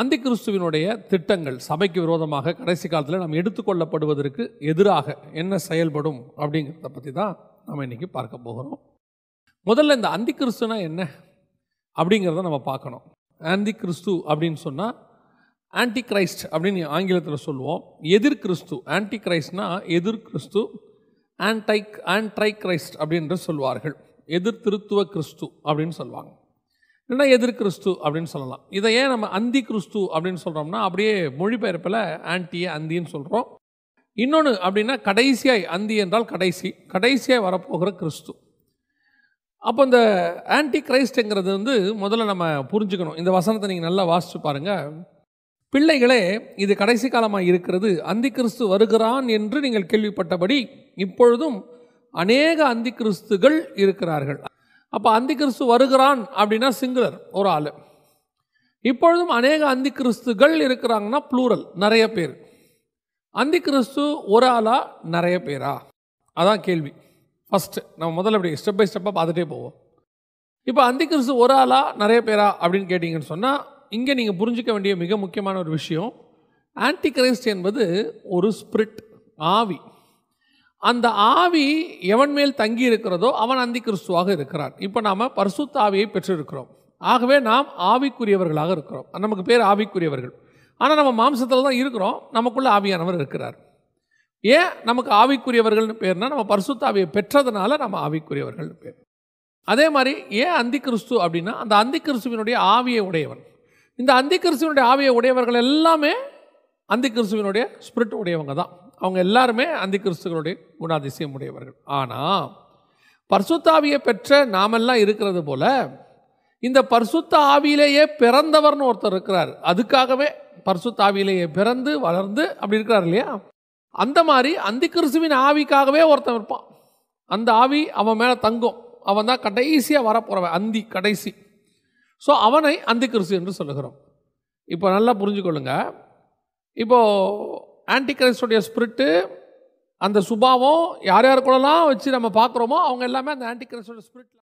அந்த கிறிஸ்துவினுடைய திட்டங்கள் சபைக்கு விரோதமாக கடைசி காலத்தில் நம்ம எடுத்துக்கொள்ளப்படுவதற்கு எதிராக என்ன செயல்படும் அப்படிங்கிறத பற்றி தான் நம்ம இன்றைக்கி பார்க்க போகிறோம் முதல்ல இந்த அந்தி கிறிஸ்துனா என்ன அப்படிங்கிறத நம்ம பார்க்கணும் ஆந்தி கிறிஸ்து அப்படின்னு சொன்னால் ஆன்டி கிரைஸ்ட் அப்படின்னு ஆங்கிலத்தில் சொல்லுவோம் எதிர் கிறிஸ்து ஆன்டி கிரைஸ்ட்னா எதிர் கிறிஸ்து ஆன்டை ஆன்ட்ரை கிரைஸ்ட் அப்படின்ற சொல்வார்கள் எதிர் திருத்துவ கிறிஸ்து அப்படின்னு சொல்லுவாங்க இல்லைன்னா எதிர் கிறிஸ்து அப்படின்னு சொல்லலாம் இதை ஏன் நம்ம அந்தி கிறிஸ்து அப்படின்னு சொல்கிறோம்னா அப்படியே மொழிபெயர்ப்பில் ஆன்டியை அந்தின்னு சொல்கிறோம் இன்னொன்று அப்படின்னா கடைசியாய் அந்தி என்றால் கடைசி கடைசியாக வரப்போகிற கிறிஸ்து அப்போ இந்த ஆன்டி கிரைஸ்டுங்கிறது வந்து முதல்ல நம்ம புரிஞ்சுக்கணும் இந்த வசனத்தை நீங்கள் நல்லா வாசித்து பாருங்கள் பிள்ளைகளே இது கடைசி காலமாக இருக்கிறது அந்தி கிறிஸ்து வருகிறான் என்று நீங்கள் கேள்விப்பட்டபடி இப்பொழுதும் அநேக அந்தி கிறிஸ்துகள் இருக்கிறார்கள் அப்போ அந்தி கிறிஸ்து வருகிறான் அப்படின்னா சிங்குலர் ஒரு ஆள் இப்பொழுதும் அநேக அந்தி கிறிஸ்துகள் இருக்கிறாங்கன்னா ப்ளூரல் நிறைய பேர் அந்தி கிறிஸ்து ஒரு ஆளா நிறைய பேரா அதான் கேள்வி ஃபஸ்ட்டு நம்ம முதல்ல அப்படி ஸ்டெப் பை ஸ்டெப்பாக பார்த்துட்டே போவோம் இப்போ அந்தி கிறிஸ்து ஒரு ஆளா நிறைய பேரா அப்படின்னு கேட்டிங்கன்னு சொன்னால் இங்கே நீங்கள் புரிஞ்சிக்க வேண்டிய மிக முக்கியமான ஒரு விஷயம் ஆன்டி கிரைஸ்ட் என்பது ஒரு ஸ்பிரிட் ஆவி அந்த ஆவி எவன் மேல் தங்கி இருக்கிறதோ அவன் அந்தி கிறிஸ்துவாக இருக்கிறான் இப்போ நாம் பரிசுத்த ஆவியை பெற்றிருக்கிறோம் ஆகவே நாம் ஆவிக்குரியவர்களாக இருக்கிறோம் நமக்கு பேர் ஆவிக்குரியவர்கள் ஆனால் நம்ம மாம்சத்தில் தான் இருக்கிறோம் நமக்குள்ள ஆவியானவர் இருக்கிறார் ஏன் நமக்கு ஆவிக்குரியவர்கள்னு பேர்னா நம்ம பரிசுத்த ஆவியை பெற்றதுனால நம்ம ஆவிக்குரியவர்கள்னு பேர் அதே மாதிரி ஏன் அந்தி கிறிஸ்து அப்படின்னா அந்த அந்தி கிறிஸ்துவினுடைய ஆவியை உடையவன் இந்த அந்தி கிறிஸ்துவனுடைய ஆவியை உடையவர்கள் எல்லாமே அந்த கிறிஸ்துவனுடைய ஸ்பிரிட் உடையவங்க தான் அவங்க எல்லாருமே அந்த கிறிஸ்துகளுடைய குணாதிசயம் உடையவர்கள் ஆனால் பர்சுத்தாவியை பெற்ற நாமெல்லாம் இருக்கிறது போல இந்த பர்சுத்த ஆவியிலேயே பிறந்தவர்னு ஒருத்தர் இருக்கிறார் அதுக்காகவே பர்சுத்த ஆவியிலேயே பிறந்து வளர்ந்து அப்படி இருக்கிறார் இல்லையா அந்த மாதிரி அந்த கிறிஸ்துவின் ஆவிக்காகவே ஒருத்தன் இருப்பான் அந்த ஆவி அவன் மேலே தங்கும் அவன் தான் கடைசியாக வரப்போகிறவன் அந்தி கடைசி ஸோ அவனை அந்த கிறிஸ்து என்று சொல்லுகிறோம் இப்போ நல்லா புரிஞ்சுக்கொள்ளுங்கள் இப்போது ஆன்டிகிரைஸ்டுடைய ஸ்பிரிட்டு அந்த சுபாவம் யார் யார் கூடலாம் வச்சு நம்ம பார்க்குறோமோ அவங்க எல்லாமே அந்த ஆன்டிகிரைஸ்டோட ஸ்பிரிட்